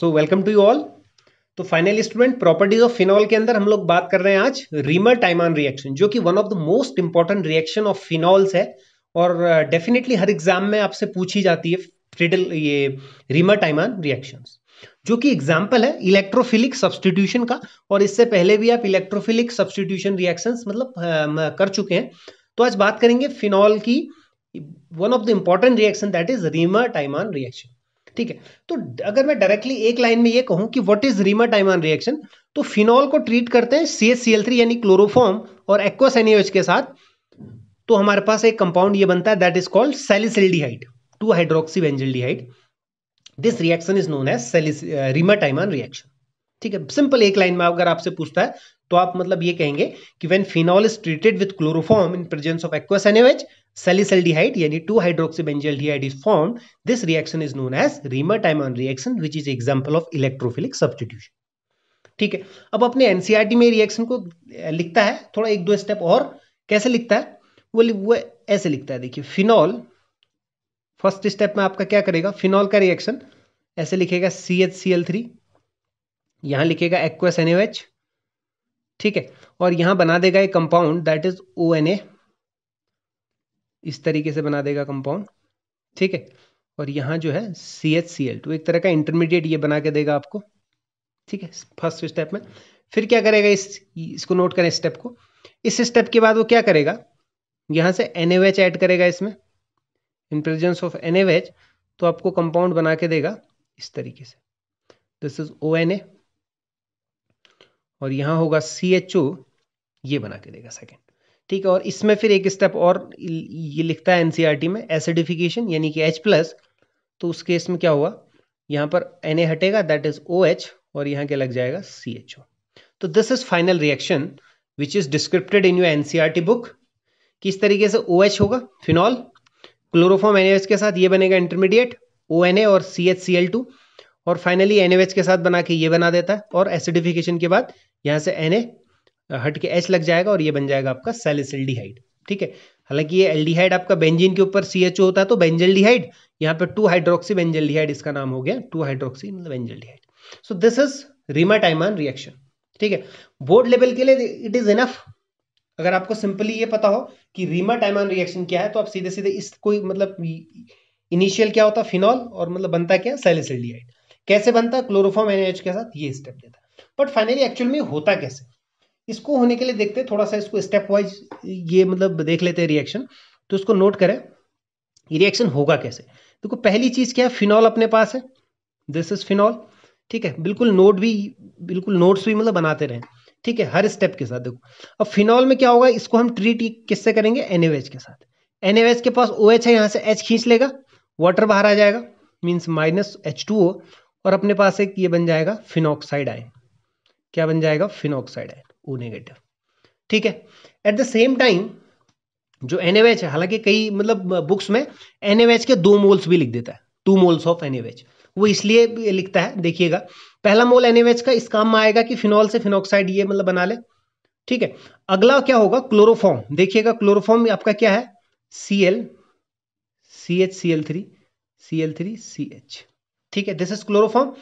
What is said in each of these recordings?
so welcome to you all तो final student properties of phenol के अंदर हम लोग बात कर रहे हैं आज रीमर टाइमान रिएक्शन जो कि one of the most important reaction of phenols है और डेफिनेटली uh, हर एग्जाम में आपसे पूछी जाती है फ्रिडल ये रीमर टाइमान रिएक्शन जो कि एग्जाम्पल है इलेक्ट्रोफिलिक सब्सटीट्यूशन का और इससे पहले भी आप इलेक्ट्रोफिलिक सब्सटीट्यूशन रिएक्शन मतलब um, कर चुके हैं तो आज बात करेंगे फिनॉल की one of the important reaction that is Reimer Tiemann reaction ठीक है तो अगर मैं डायरेक्टली एक लाइन में ये कहूं कि what is Reimer Tiemann reaction तो फिनॉल को ट्रीट करते हैं C S C L three यानी क्लोरोफॉर्म और एक्वस एनएच के साथ तो हमारे पास एक कंपाउंड ये बनता है that is called salicylaldehyde two hydroxy benzaldehyde this reaction is known as Reimer Tiemann reaction ठीक है सिंपल एक लाइन में अगर आपसे पूछता है तो आप मतलब ये कहेंगे कि when phenol is treated with chloroform in presence of aqueous NH salicylaldehyde yani 2 hydroxybenzylaldehyde is formed this reaction is known as reimer timon reaction which is example of electrophilic substitution ठीक है अब अपने एनसीईआरटी e में reaction को लिखता है थोड़ा एक दो स्टेप और कैसे लिखता है वो वो ऐसे लिखता है देखिए फिनॉल फर्स्ट स्टेप में आपका क्या करेगा फिनॉल का रिएक्शन ऐसे लिखेगा C H C L three यहां लिखेगा एक्वस एनएच ठीक है और यहां बना देगा एक compound that is O N A इस तरीके से बना देगा कंपाउंड ठीक है और यहाँ जो है C H C L two एक तरह का इंटरमीडिएट ये बना के देगा आपको ठीक है फर्स्ट स्टेप में फिर क्या करेगा इस इसको नोट करें स्टेप को इस स्टेप के बाद वो क्या करेगा यहाँ से एन ऐड करेगा इसमें इन प्रेजेंस ऑफ एन तो आपको कंपाउंड बना के देगा इस तरीके से this is O N A और यहाँ होगा सी एच ओ ये बना के देगा सेकेंड ठीक है और इसमें फिर एक स्टेप और ये लिखता है एनसीईआरटी e में एसिडिफिकेशन यानी कि एच प्लस तो उस केस में क्या हुआ यहाँ पर एन हटेगा दैट इज ओ एच और यहाँ क्या लग जाएगा सी एच ओ तो this is final reaction which is descripted in R T book किस तरीके से ओ OH होगा फिनॉल क्लोरोफॉम एन के साथ ये बनेगा इंटरमीडिएट ओ और C H C L two और फाइनली एन के साथ बना के ये बना देता है और एसिडिफिकेशन के बाद यहाँ से एन हट के एच लग जाएगा और ये बन जाएगा आपका सेलिसिल्डिहाइड ठीक है हालांकि ये एल्डिहाइड आपका बेंजीन के ऊपर सी एच ओ होता है तो बेंजल्डिहाइड यहाँ पे टू हाइड्रोक्सी बेंजल्डिहाइड इसका नाम हो गया टू हाइड्रोक्सी मतलब benzaldehyde so this is Reimer Tiemann reaction ठीक है बोर्ड लेवल के लिए इट इज इनफ अगर आपको सिंपली ये पता हो कि रीमा टाइमान रिएक्शन क्या है तो आप सीधे सीधे इस कोई मतलब इनिशियल क्या होता फिनॉल और मतलब बनता क्या सेलिसिल्डिहाइड कैसे बनता क्लोरोफॉर्म एनएच के साथ ये स्टेप देता बट फाइनली एक्चुअल में होता कैसे इसको होने के लिए देखते हैं थोड़ा सा इसको स्टेप वाइज ये मतलब देख लेते हैं रिएक्शन तो उसको नोट करें रिएक्शन होगा कैसे देखो पहली चीज़ क्या है फिनॉल अपने पास है दिस इज फिनॉल ठीक है बिल्कुल नोट भी बिल्कुल नोट्स भी मतलब बनाते रहें ठीक है हर स्टेप के साथ देखो अब फिनॉल में क्या होगा इसको हम ट्रीट किससे करेंगे एन के साथ एन के पास ओ OH है यहाँ से एच खींच लेगा वाटर बाहर आ जाएगा मीन्स माइनस एच टू और अपने पास एक ये बन जाएगा फिनॉक्साइड आयन क्या बन जाएगा फिनॉक्साइड आयन ओ नेगेटिव ठीक है एट द सेम टाइम जो एन है हालांकि कई मतलब बुक्स में एन के दो मोल्स भी लिख देता है टू मोल्स ऑफ एन वो इसलिए लिखता है देखिएगा पहला मोल एन का इस काम में आएगा कि फिनॉल से फिनोक्साइड ये मतलब बना ले ठीक है अगला क्या होगा क्लोरोफॉर्म देखिएगा क्लोरोफॉर्म आपका क्या है C L C H C L three C L three C H ठीक है दिस इज क्लोरोफॉर्म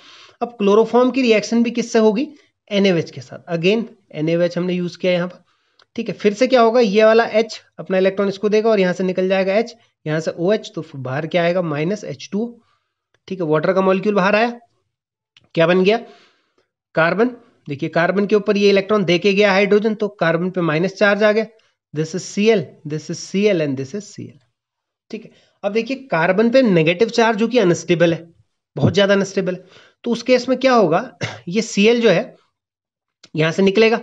अब क्लोरोफॉर्म की रिएक्शन भी किससे होगी एन के साथ अगेन एन हमने यूज़ किया यहाँ पर ठीक है फिर से क्या होगा ये वाला एच अपना इलेक्ट्रॉन इसको देगा और यहाँ से निकल जाएगा एच यहाँ से ओ OH, तो बाहर क्या आएगा माइनस एच टू ठीक है वाटर का मॉलिक्यूल बाहर आया क्या बन गया कार्बन देखिए कार्बन के ऊपर ये इलेक्ट्रॉन देके गया हाइड्रोजन तो कार्बन पे माइनस चार्ज आ गया this is C L this is C L and this is C L ठीक है अब देखिए कार्बन पे नेगेटिव चार्ज जो कि अनस्टेबल है बहुत ज़्यादा अनस्टेबल है तो उस केस में क्या होगा ये सी एल जो है यहां से निकलेगा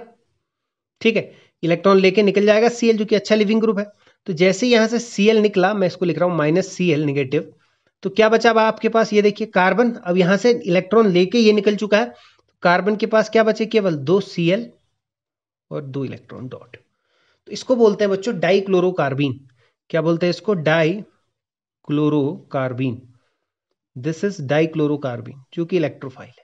ठीक है इलेक्ट्रॉन लेके निकल जाएगा सीएल जो कि अच्छा लिविंग ग्रुप है तो जैसे यहां से सीएल निकला मैं इसको लिख रहा हूं माइनस सीएल निगेटिव तो क्या बचा आपके पास ये देखिए कार्बन अब यहां से इलेक्ट्रॉन लेके ये निकल चुका है कार्बन तो के पास क्या बचे केवल दो सीएल और दो इलेक्ट्रॉन डॉट तो इसको बोलते हैं बच्चों डाई क्लोरोकार्बिन क्या बोलते हैं इसको di chlorocarbene this is di chlorocarbene जो कि इलेक्ट्रोफाइल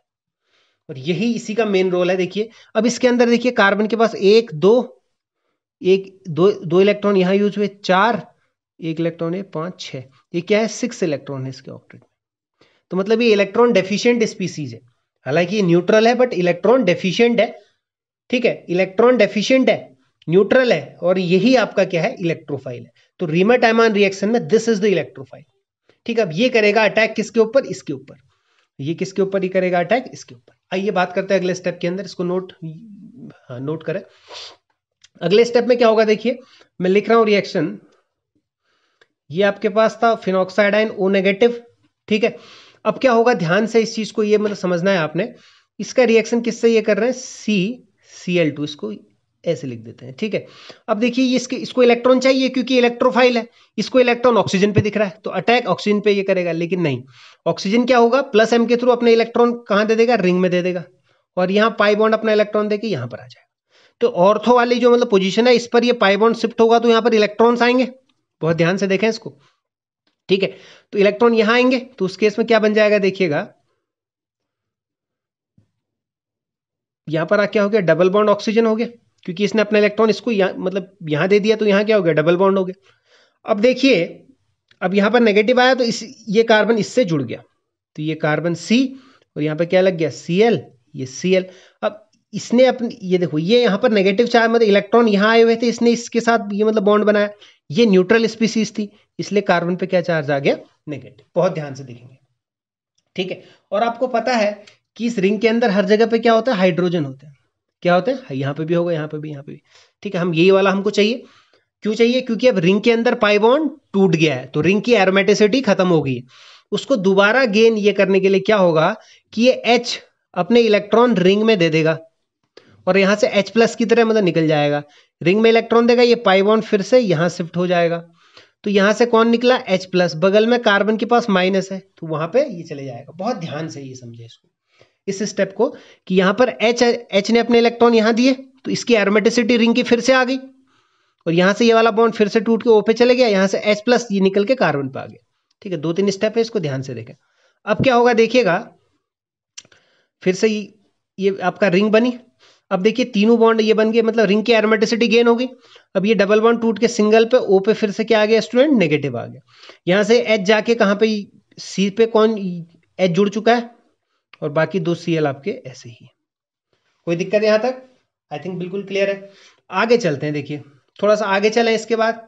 और यही इसी का मेन रोल है देखिए अब इसके अंदर देखिए कार्बन के पास एक दो एक दो दो इलेक्ट्रॉन यहां यूज हुए चार एक इलेक्ट्रॉन है पांच छह ये क्या है सिक्स इलेक्ट्रॉन है इसके ऑक्टेट में तो मतलब ये इलेक्ट्रॉन डेफिशिएंट स्पीसीज है हालांकि न्यूट्रल है बट इलेक्ट्रॉन डेफिशिएंट है ठीक है इलेक्ट्रॉन डेफिशियंट है न्यूट्रल है और यही आपका क्या है इलेक्ट्रोफाइल है तो रीमेटाइमान रिएक्शन में दिस इज द इलेक्ट्रोफाइल ठीक है अब ये करेगा अटैक किसके ऊपर इसके ऊपर ये किसके ऊपर ही करेगा अटैक इसके ऊपर आइए बात करते हैं अगले स्टेप के अंदर इसको नोट हाँ, नोट करें अगले स्टेप में क्या होगा देखिए मैं लिख रहा हूं रिएक्शन ये आपके पास था फिनोक्साइडाइन ओ नेगेटिव ठीक है अब क्या होगा ध्यान से इस चीज को ये मतलब समझना है आपने इसका रिएक्शन किससे ये कर रहे हैं सी सी एल टू इसको ऐसे लिख देते हैं ठीक है अब देखिए इसके इसको इलेक्ट्रॉन चाहिए क्योंकि इलेक्ट्रोफाइल है इसको इलेक्ट्रॉन ऑक्सीजन पे दिख रहा है तो अटैक ऑक्सीजन पे ये करेगा लेकिन नहीं ऑक्सीजन क्या होगा प्लस एम के थ्रू अपने इलेक्ट्रॉन कहाँ दे देगा रिंग में दे देगा और यहाँ पाई बॉन्ड अपना इलेक्ट्रॉन देके यहाँ पर आ जाएगा तो ऑर्थो वाली जो मतलब पोजिशन है इस पर यह पाई बॉन्ड शिफ्ट होगा तो यहाँ पर इलेक्ट्रॉन आएंगे बहुत ध्यान से देखें इसको ठीक है तो इलेक्ट्रॉन यहाँ आएंगे तो उस केस में क्या बन जाएगा देखिएगा यहां पर आ क्या हो गया डबल बॉन्ड ऑक्सीजन हो गया क्योंकि इसने अपना इलेक्ट्रॉन इसको यहाँ मतलब यहाँ दे दिया तो यहाँ क्या हो गया डबल बॉन्ड हो गया अब देखिए अब यहाँ पर नेगेटिव आया तो इस ये कार्बन इससे जुड़ गया तो ये कार्बन सी और यहाँ पर क्या लग गया सी एल ये सी एल अब इसने अपने ये देखो ये यहाँ पर नेगेटिव चार्ज मतलब इलेक्ट्रॉन यहाँ आए हुए थे इसने इसके साथ ये मतलब बॉन्ड बनाया ये न्यूट्रल स्पीसीज थी इसलिए कार्बन पे क्या चार्ज आ गया नेगेटिव बहुत ध्यान से देखेंगे ठीक है और आपको पता है कि इस रिंग के अंदर हर जगह पे क्या होता है हाइड्रोजन होते हैं क्या होते हैं यहाँ पे भी होगा यहाँ पे भी यहाँ पे भी ठीक है हम यही वाला हमको चाहिए क्यों चाहिए क्योंकि अब रिंग के अंदर पाइबॉन्ड टूट गया है तो रिंग की एरोमेटिसिटी खत्म हो गई उसको दोबारा गेन ये करने के लिए क्या होगा कि ये एच अपने इलेक्ट्रॉन रिंग में दे देगा और यहां से H प्लस की तरह मतलब निकल जाएगा रिंग में इलेक्ट्रॉन देगा ये पाइबॉन्ड फिर से यहां शिफ्ट हो जाएगा तो यहां से कौन निकला एच प्लस बगल में कार्बन के पास माइनस है तो वहां पे ये चले जाएगा बहुत ध्यान से ये समझे इसको इस स्टेप को कि यहां पर एच एच ने अपने इलेक्ट्रॉन यहां दिए तो इसकी एरोमेटिसिटी रिंग की फिर से आ गई और यहां से ये वाला बॉन्ड फिर से टूट के ओ पे चले गया यहां से एच प्लस ये निकल के कार्बन पे आ गया ठीक है दो तीन स्टेप है इसको ध्यान से देखें अब क्या होगा देखिएगा फिर से ये आपका रिंग बनी अब देखिए तीनों बॉन्ड ये बन गए मतलब रिंग की एरोमेटिसिटी गेन हो गई अब ये डबल बॉन्ड टूट के सिंगल पे ओ पे फिर से क्या आ गया स्टूडेंट नेगेटिव आ गया यहां से एच जाके कहां पे सी पे कौन एच जुड़ चुका है और बाकी दो सी आपके ऐसे ही कोई दिक्कत यहां तक आई थिंक बिल्कुल क्लियर है आगे चलते हैं देखिए थोड़ा सा आगे चले इसके बाद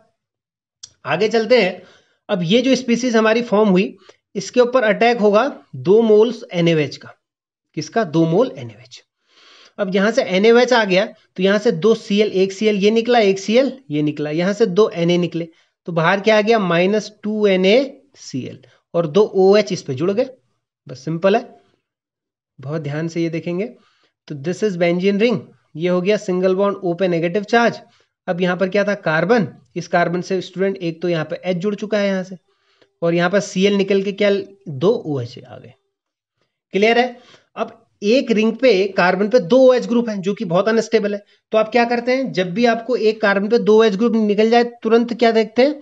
आगे चलते हैं अब ये जो स्पीसीज हमारी फॉर्म हुई इसके ऊपर अटैक होगा दो मोल्स एनएवएच का किसका दो मोल एनएवएच अब यहां से एन आ गया तो यहां से दो सी एल एक सी एल ये निकला एक सी एल ये निकला यहां से दो एन ए निकले तो बाहर क्या आ गया minus two N A C L और दो ओ एच इस पर जुड़ गए बस सिंपल है बहुत ध्यान से ये देखेंगे तो दिस इज बेंजीन रिंग ये हो गया सिंगल बॉन्ड ओपे नेगेटिव चार्ज अब यहाँ पर क्या था कार्बन इस कार्बन से स्टूडेंट एक तो यहाँ पर एच जुड़ चुका है यहाँ से और यहाँ पर सी निकल के क्या दो ओ OH आ गए क्लियर है अब एक रिंग पे कार्बन पे दो ओ OH ग्रुप हैं जो कि बहुत अनस्टेबल है तो आप क्या करते हैं जब भी आपको एक कार्बन पे दो OH ग्रुप निकल जाए तुरंत क्या देखते हैं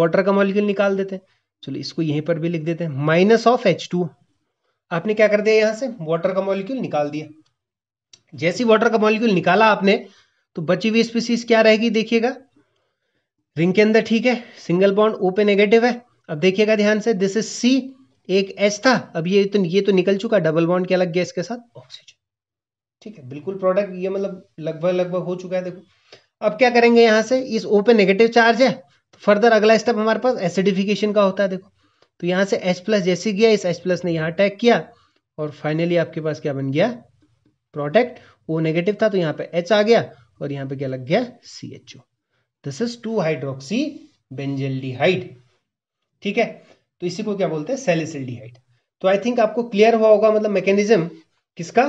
वाटर का मॉलिक्यूल निकाल देते हैं चलो इसको यहीं पर भी लिख देते हैं माइनस ऑफ एच टू आपने क्या कर दिया यहां से वाटर का मॉलिक्यूल निकाल दिया जैसी वाटर का मॉलिक्यूल निकाला आपने तो बची हुई स्पीसीज क्या रहेगी देखिएगा रिंग के अंदर ठीक है सिंगल बॉन्ड ओपे नेगेटिव है अब देखिएगा ध्यान से दिस इज सी एक एच था अब ये तो ये तो निकल चुका डबल बॉन्ड क्या लग गया इसके साथ ऑक्सीजन ठीक है बिल्कुल प्रोडक्ट ये मतलब लगभग लगभग हो चुका है देखो अब क्या करेंगे यहां से इस ओपे नेगेटिव चार्ज है तो फर्दर अगला स्टेप हमारे पास एसिडिफिकेशन का होता है देखो तो यहां से एच प्लस जैसे गया इस एच प्लस ने यहाँ अटैक किया और फाइनली आपके पास क्या बन गया प्रोडक्ट वो नेगेटिव था तो यहां पे एच आ गया और यहां पे क्या लग गया C H O this is two hydroxy benzaldehyde ठीक है तो इसी को क्या बोलते हैं सेलिसिल्डिहाइड तो आई थिंक आपको क्लियर हुआ होगा मतलब मैकेनिज्म किसका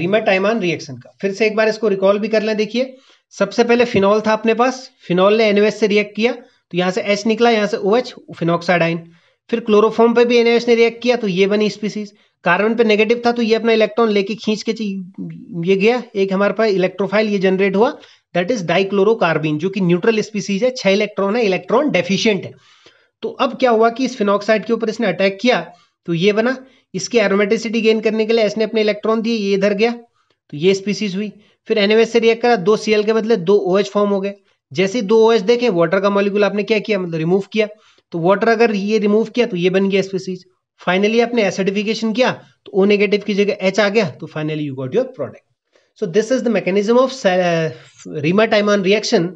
रिमाटाइमान रिएक्शन का फिर से एक बार इसको रिकॉल भी कर लें देखिए सबसे पहले फिनॉल था अपने पास फिनॉल ने एनओएस से रिएक्ट किया तो यहाँ से एच निकला यहाँ से ओ एच फिनोक्साइडाइन फिर क्लोरोफॉर्म पे भी एन ने रिएक्ट किया तो ये बनी स्पीसीज कार्बन पे नेगेटिव था तो ये अपना इलेक्ट्रॉन लेके खींच के ये गया एक हमारे पास इलेक्ट्रोफाइल ये जनरेट हुआ दैट इज डाइक्लोरोकार्बिन जो कि न्यूट्रल स्पीसीज है छह इलेक्ट्रॉन है इलेक्ट्रॉन डेफिशियंट है तो अब क्या हुआ कि इस फिनोक्साइड के ऊपर इसने अटैक किया तो ये बना इसके एरोमेटिसिटी गेन करने के लिए इसने अपने इलेक्ट्रॉन दिए ये इधर गया तो ये स्पीसीज हुई फिर एनएमएस से रिएक्ट करा दो सीएल के बदले दो ओएच OH फॉर्म हो गए जैसे दो ओ देखे वाटर का मॉलिक्यूल आपने क्या किया मतलब रिमूव किया तो वाटर अगर ये रिमूव किया तो ये बन गया स्पीसीज फाइनली आपने एसिडिफिकेशन किया तो ओ नेगेटिव की जगह एच आ गया तो finally you got your product so this is the mechanism of Reimer Tiemann reaction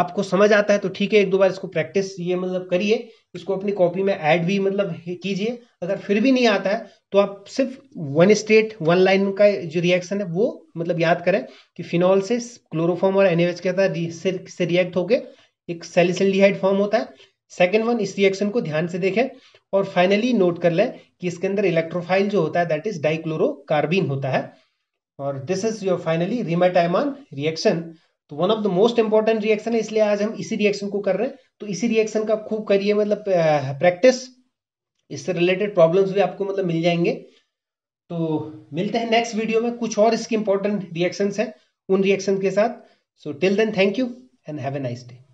आपको समझ आता है तो ठीक है एक दो बार इसको प्रैक्टिस ये मतलब करिए इसको अपनी कॉपी में ऐड भी मतलब कीजिए अगर फिर भी नहीं आता है तो आप सिर्फ वन स्टेट वन लाइन का जो रिएक्शन है वो मतलब याद करें कि फिनॉल से क्लोरोफॉर्म और एनएच के साथ से रिएक्ट होकर एक सेलिसिल्डिहाइड फॉर्म होता है सेकेंड वन इस रिएक्शन को ध्यान से देखें और फाइनली नोट कर लें कि इसके अंदर इलेक्ट्रोफाइल जो होता है दैट इज डाइक्लोरोबिन होता है और this is your finally Reimer Tiemann reaction तो one of the most important reaction है इसलिए आज हम इसी रिएक्शन को कर रहे हैं तो इसी रिएक्शन का खूब करिए मतलब प्रैक्टिस इससे रिलेटेड प्रॉब्लम्स भी आपको मतलब मिल जाएंगे तो मिलते हैं नेक्स्ट वीडियो में कुछ और इसके इंपॉर्टेंट रिएक्शंस हैं उन रिएक्शन के साथ so till then thank you and have a nice day